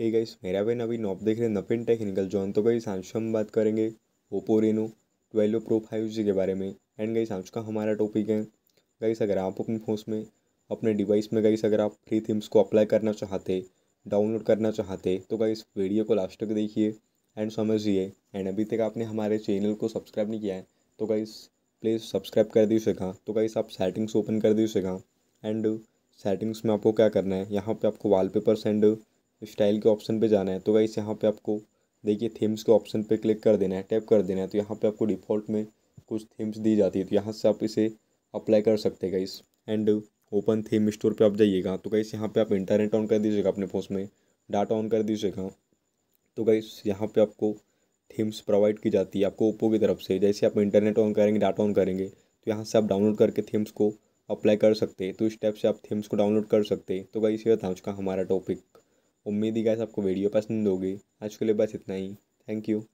hey guys मेरा भाई नवीन knob देख रहे हैं नपिन टेक्निकल जॉन तो गाइस आज हम बात करेंगे Oppo Reno twelve pro five G के बारे में एंड गाइस आज का हमारा टॉपिक है गाइस अगर आप अपने फोन में अपने डिवाइस में गाइस अगर आप फ्री थीम्स को अप्लाई करना चाहते डाउनलोड करना चाहते तो गाइस वीडियो को लास्ट तक देखिए एंड समझिए एंड अभी तक आपने हमारे चैनल को सब्सक्राइब नहीं किया है तो गाइस प्लीज़ सब्सक्राइब कर दीजिएगा तो गाइस आप सेटिंग्स ओपन कर दीजिएगा एंड सेटिंग्स में आपको क्या करना है यहाँ पर आपको वाल पेपर एंड स्टाइल के ऑप्शन पे जाना है तो गाइस यहाँ पे आपको देखिए थीम्स के ऑप्शन पे क्लिक कर देना है टैप कर देना है तो यहाँ पे आपको डिफ़ॉल्ट में कुछ थीम्स दी जाती है तो यहाँ से आप इसे अप्लाई कर सकते हैं guys and open theme store पे आप जाइएगा तो गाइस यहाँ पे आप इंटरनेट ऑन कर दीजिएगा अपने फोन में डाटा ऑन कर दीजिएगा तो गाइस यहाँ पर आपको थीम्स प्रोवाइड की जाती है आपको ओप्पो की तरफ से जैसे आप इंटरनेट ऑन करेंगे डाटा ऑन करेंगे तो यहाँ से आप डाउनलोड करके थीम्स को अप्लाई कर सकते हैं तो इस टाइप से आप थीम्स को डाउनलोड कर सकते हैं तो गाइस ये था उसका हमारा टॉपिक उम्मीद ही गैस आपको वीडियो पसंद होगी आज के लिए बस इतना ही थैंक यू